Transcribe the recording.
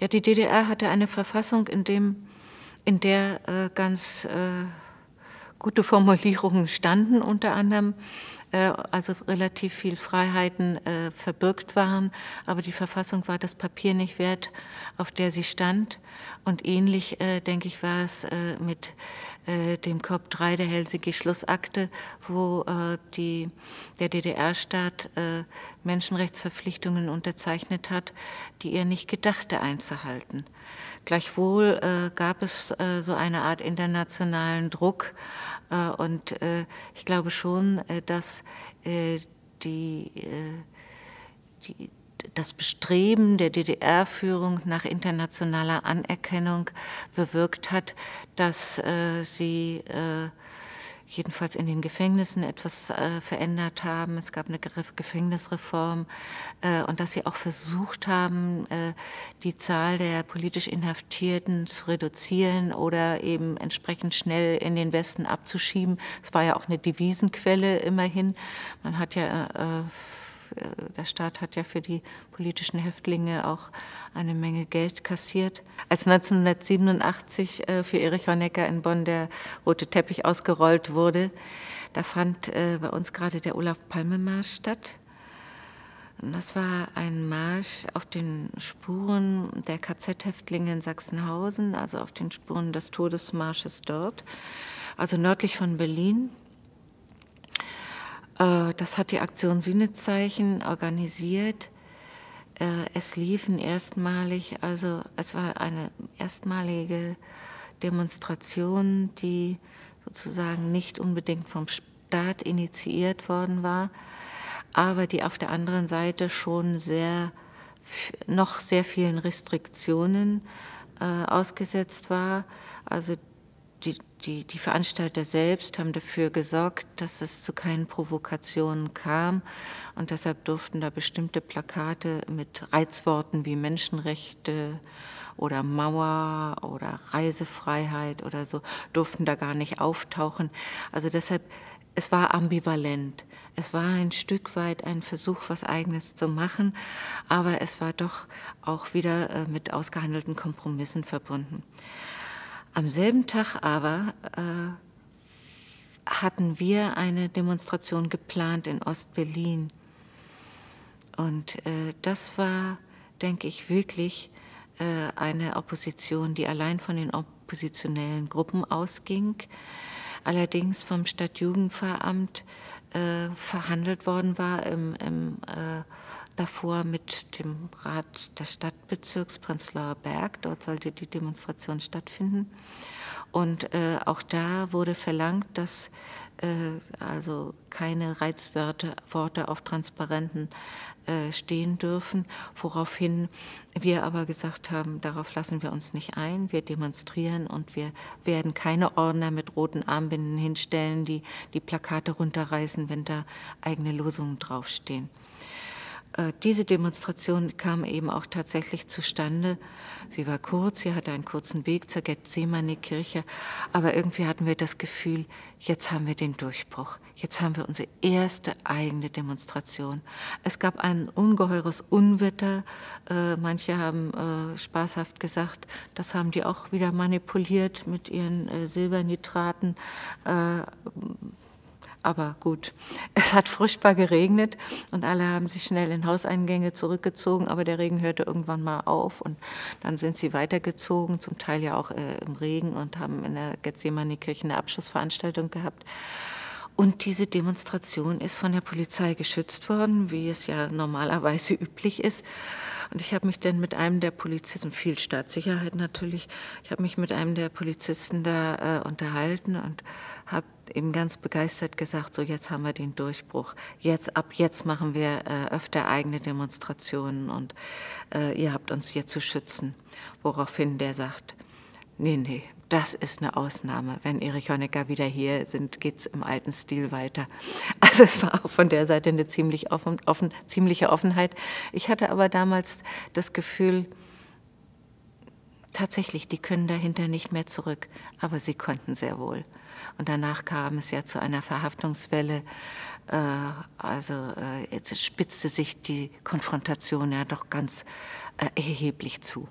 Ja, die DDR hatte eine Verfassung, in, dem, in der äh, ganz äh, gute Formulierungen standen, unter anderem, äh, also relativ viel Freiheiten äh, verbürgt waren. Aber die Verfassung war das Papier nicht wert, auf der sie stand. Und ähnlich, äh, denke ich, war es mit dem COP 3 der Helsinki-Schlussakte, wo die, der DDR-Staat Menschenrechtsverpflichtungen unterzeichnet hat, die er nicht gedachte einzuhalten. Gleichwohl äh, gab es äh, so eine Art internationalen Druck äh, und ich glaube schon, dass äh, die, äh, die, das Bestreben der DDR-Führung nach internationaler Anerkennung bewirkt hat, dass äh, sie äh, jedenfalls in den Gefängnissen etwas äh, verändert haben. Es gab eine Gefängnisreform äh, und dass sie auch versucht haben, äh, die Zahl der politisch Inhaftierten zu reduzieren oder eben entsprechend schnell in den Westen abzuschieben. Es war ja auch eine Devisenquelle immerhin. Man hat ja äh, äh, der Staat hat ja für die politischen Häftlinge auch eine Menge Geld kassiert. Als 1987 äh, für Erich Honecker in Bonn der rote Teppich ausgerollt wurde, da fand äh, bei uns gerade der Olaf-Palme-Marsch statt. das war ein Marsch auf den Spuren der KZ-Häftlinge in Sachsenhausen, also auf den Spuren des Todesmarsches dort, also nördlich von Berlin. Äh, das hat die Aktion Sühnezeichen organisiert. Äh, es liefen erstmalig, also es war eine erstmalige Demonstration, die sozusagen nicht unbedingt vom Staat initiiert worden war, aber die auf der anderen Seite schon sehr, noch sehr vielen Restriktionen äh, ausgesetzt war. Also die, die, die Veranstalter selbst haben dafür gesorgt, dass es zu keinen Provokationen kam und deshalb durften da bestimmte Plakate mit Reizworten wie Menschenrechte oder Mauer oder Reisefreiheit oder so, durften da gar nicht auftauchen. Also deshalb, es war ambivalent. Es war ein Stück weit ein Versuch, was eigenes zu machen, aber es war doch auch wieder äh, mit ausgehandelten Kompromissen verbunden. Am selben Tag aber äh, hatten wir eine Demonstration geplant in Ostberlin. Und äh, das war, denke ich, wirklich äh, eine Opposition, die allein von den oppositionellen Gruppen ausging, allerdings vom Stadtjugendveramt äh, verhandelt worden war im, im äh, davor mit dem Rat des Stadtbezirks Prenzlauer Berg. Dort sollte die Demonstration stattfinden. Und äh, auch da wurde verlangt, dass äh, also keine Reizwörter Worte auf Transparenten äh, stehen dürfen, woraufhin wir aber gesagt haben, darauf lassen wir uns nicht ein, wir demonstrieren und wir werden keine Ordner mit roten Armbinden hinstellen, die die Plakate runterreißen, wenn da eigene Losungen draufstehen. Äh, diese Demonstration kam eben auch tatsächlich zustande. Sie war kurz, sie hatte einen kurzen Weg zur Gethsemane-Kirche, aber irgendwie hatten wir das Gefühl, jetzt haben wir den Durchbruch, jetzt haben wir unsere erste eigene Demonstration. Es gab ein ungeheures Unwetter, äh, manche haben äh, spaßhaft gesagt, das haben die auch wieder manipuliert mit ihren Silbernitraten aber gut, es hat furchtbar geregnet und alle haben sich schnell in Hauseingänge zurückgezogen, aber der Regen hörte irgendwann mal auf und dann sind sie weitergezogen, zum Teil ja auch äh, im Regen und haben in der Gethsemane-Kirche eine Abschlussveranstaltung gehabt. Und diese Demonstration ist von der Polizei geschützt worden, wie es ja normalerweise üblich ist. Und ich habe mich dann mit einem der Polizisten, viel Staatssicherheit natürlich, ich habe mich mit einem der Polizisten da äh, unterhalten und habe eben ganz begeistert gesagt, so jetzt haben wir den Durchbruch. Jetzt ab jetzt machen wir äh, öfter eigene Demonstrationen und äh, ihr habt uns hier zu schützen. Woraufhin der sagt, nee, nee, das ist eine Ausnahme. Wenn Erich Honecker wieder hier sind, geht es im alten Stil weiter. Also es war auch von der Seite eine ziemlich offen, offen, ziemliche Offenheit. Ich hatte aber damals das Gefühl, Tatsächlich, die können dahinter nicht mehr zurück, aber sie konnten sehr wohl. Und danach kam es ja zu einer Verhaftungswelle. Äh, also äh, jetzt spitzte sich die Konfrontation ja doch ganz äh, erheblich zu.